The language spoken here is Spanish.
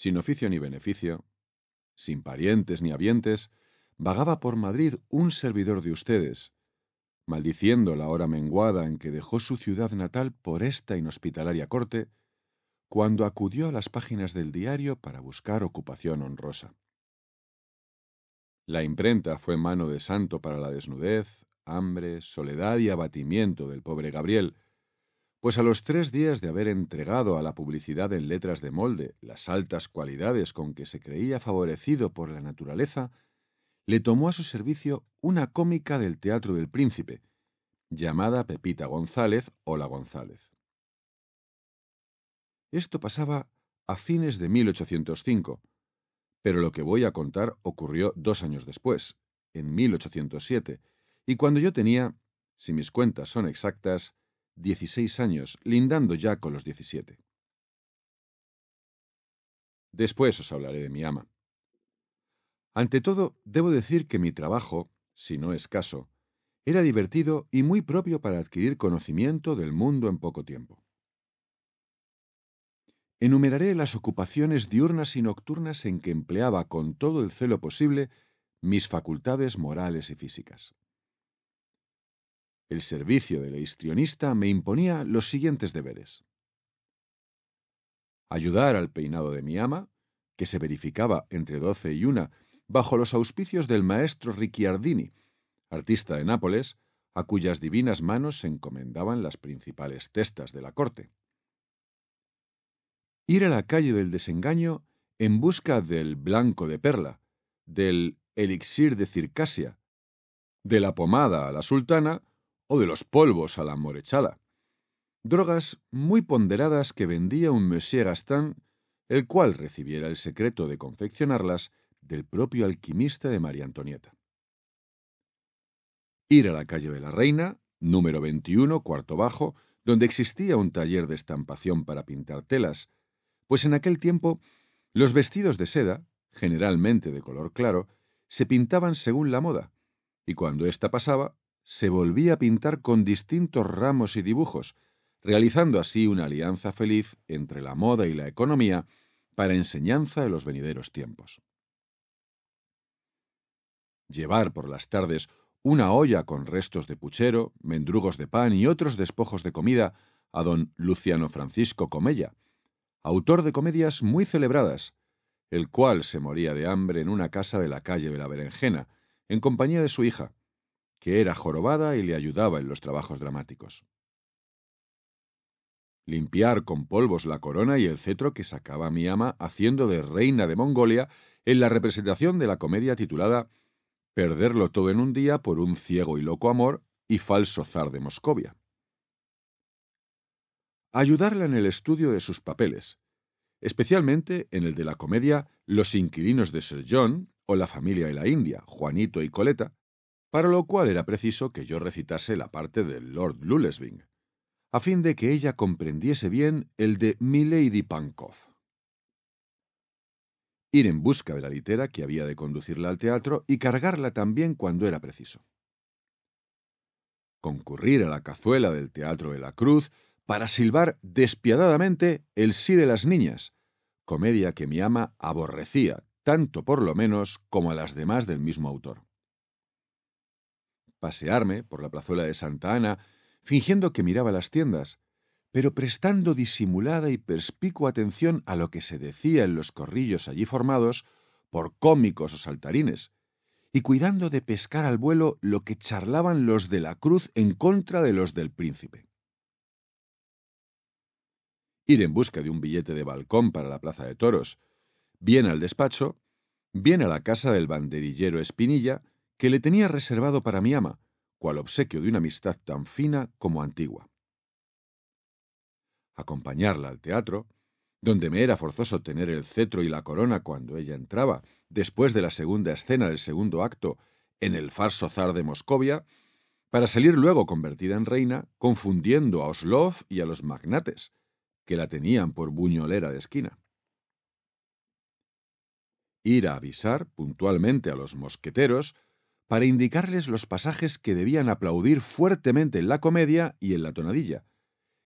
sin oficio ni beneficio, sin parientes ni habientes, vagaba por Madrid un servidor de ustedes, maldiciendo la hora menguada en que dejó su ciudad natal por esta inhospitalaria corte, cuando acudió a las páginas del diario para buscar ocupación honrosa. La imprenta fue mano de santo para la desnudez, hambre, soledad y abatimiento del pobre Gabriel, pues a los tres días de haber entregado a la publicidad en letras de molde las altas cualidades con que se creía favorecido por la naturaleza, le tomó a su servicio una cómica del Teatro del Príncipe, llamada Pepita González o la González. Esto pasaba a fines de 1805, pero lo que voy a contar ocurrió dos años después, en 1807, y cuando yo tenía, si mis cuentas son exactas, 16 años, lindando ya con los 17. Después os hablaré de mi ama. Ante todo, debo decir que mi trabajo, si no escaso, era divertido y muy propio para adquirir conocimiento del mundo en poco tiempo. Enumeraré las ocupaciones diurnas y nocturnas en que empleaba con todo el celo posible mis facultades morales y físicas. El servicio del histrionista me imponía los siguientes deberes. Ayudar al peinado de mi ama, que se verificaba entre doce y una, bajo los auspicios del maestro Ricciardini, artista de Nápoles, a cuyas divinas manos se encomendaban las principales testas de la corte. Ir a la calle del desengaño en busca del blanco de perla, del elixir de circasia, de la pomada a la sultana o de los polvos a la morechala. Drogas muy ponderadas que vendía un Monsieur Gastin, el cual recibiera el secreto de confeccionarlas del propio alquimista de María Antonieta. Ir a la calle de la Reina, número 21, cuarto bajo, donde existía un taller de estampación para pintar telas, pues en aquel tiempo los vestidos de seda, generalmente de color claro, se pintaban según la moda, y cuando ésta pasaba, se volvía a pintar con distintos ramos y dibujos, realizando así una alianza feliz entre la moda y la economía para enseñanza de los venideros tiempos. Llevar por las tardes una olla con restos de puchero, mendrugos de pan y otros despojos de comida a don Luciano Francisco Comella, autor de comedias muy celebradas, el cual se moría de hambre en una casa de la calle de la Berenjena, en compañía de su hija, que era jorobada y le ayudaba en los trabajos dramáticos. Limpiar con polvos la corona y el cetro que sacaba mi ama haciendo de reina de Mongolia en la representación de la comedia titulada Perderlo todo en un día por un ciego y loco amor y falso zar de Moscovia. Ayudarla en el estudio de sus papeles, especialmente en el de la comedia Los inquilinos de Sir John o La familia de la India, Juanito y Coleta, para lo cual era preciso que yo recitase la parte del Lord Lulesving, a fin de que ella comprendiese bien el de Milady Pankoff. Ir en busca de la litera que había de conducirla al teatro y cargarla también cuando era preciso. Concurrir a la cazuela del Teatro de la Cruz para silbar despiadadamente el sí de las niñas, comedia que mi ama aborrecía, tanto por lo menos como a las demás del mismo autor pasearme por la plazuela de Santa Ana, fingiendo que miraba las tiendas, pero prestando disimulada y perspicua atención a lo que se decía en los corrillos allí formados por cómicos o saltarines, y cuidando de pescar al vuelo lo que charlaban los de la cruz en contra de los del príncipe. Ir en busca de un billete de balcón para la plaza de toros, bien al despacho, bien a la casa del banderillero Espinilla, que le tenía reservado para mi ama, cual obsequio de una amistad tan fina como antigua. Acompañarla al teatro, donde me era forzoso tener el cetro y la corona cuando ella entraba, después de la segunda escena del segundo acto, en el farso zar de Moscovia, para salir luego convertida en reina, confundiendo a Oslov y a los magnates, que la tenían por buñolera de esquina. Ir a avisar puntualmente a los mosqueteros para indicarles los pasajes que debían aplaudir fuertemente en la comedia y en la tonadilla,